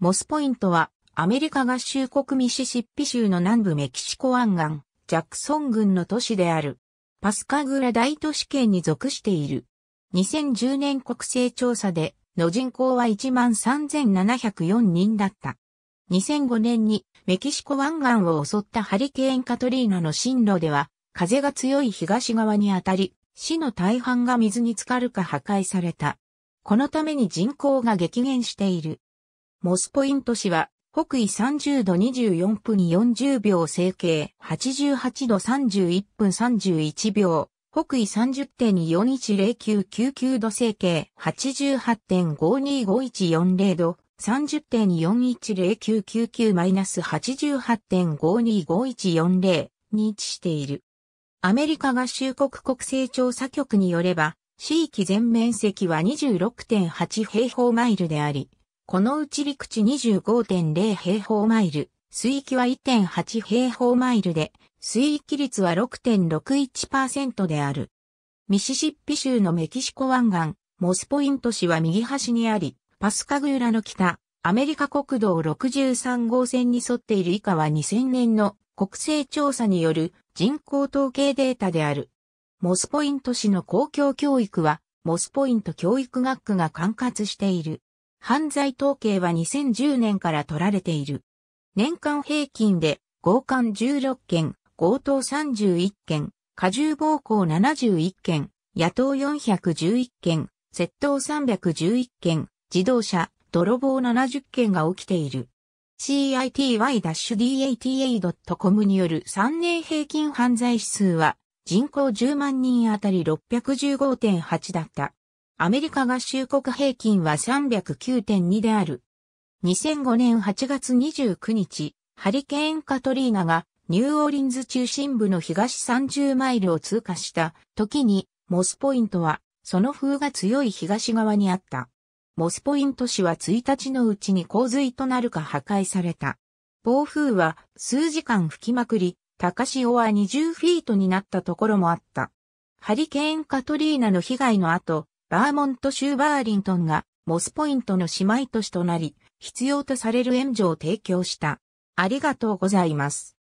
モスポイントは、アメリカ合衆国ミシシッピ州の南部メキシコ湾岸、ジャクソン郡の都市である。パスカグラ大都市圏に属している。2010年国勢調査で、の人口は13,704人だった。2005年にメキシコ湾岸を襲ったハリケーンカトリーナの進路では、風が強い東側にあたり、市の大半が水に浸かるか破壊された。このために人口が激減している。モスポイント市は、北緯30度24分40秒整形、88度31分31秒、北緯30.41099度整形、88.525140度、3 0 4 1 0 9 9 9 8 8 5 2 5 1 4 0に位置している。アメリカ合衆国国勢調査局によれば、市域全面積は26.8平方マイルであり、このうち陸地25.0平方マイル、水域は1.8平方マイルで、水域率は6.61%である。ミシシッピ州のメキシコ湾岸、モスポイント市は右端にあり、パスカグーラの北、アメリカ国道63号線に沿っている以下は2000年の国勢調査による人口統計データである。モスポイント市の公共教育は、モスポイント教育学区が管轄している。犯罪統計は2010年から取られている。年間平均で強姦16件、強盗31件、過重暴行71件、野党411件、窃盗311件、自動車、泥棒70件が起きている。city-data.com による3年平均犯罪指数は人口10万人あたり615.8だった。アメリカ合衆国平均は309.2である。2005年8月29日、ハリケーンカトリーナがニューオーリンズ中心部の東30マイルを通過した時に、モスポイントは、その風が強い東側にあった。モスポイント市は1日のうちに洪水となるか破壊された。暴風は数時間吹きまくり、高潮は20フィートになったところもあった。ハリケーンカトリーナの被害の後、バーモント州バーリントンがモスポイントの姉妹都市となり、必要とされる援助を提供した。ありがとうございます。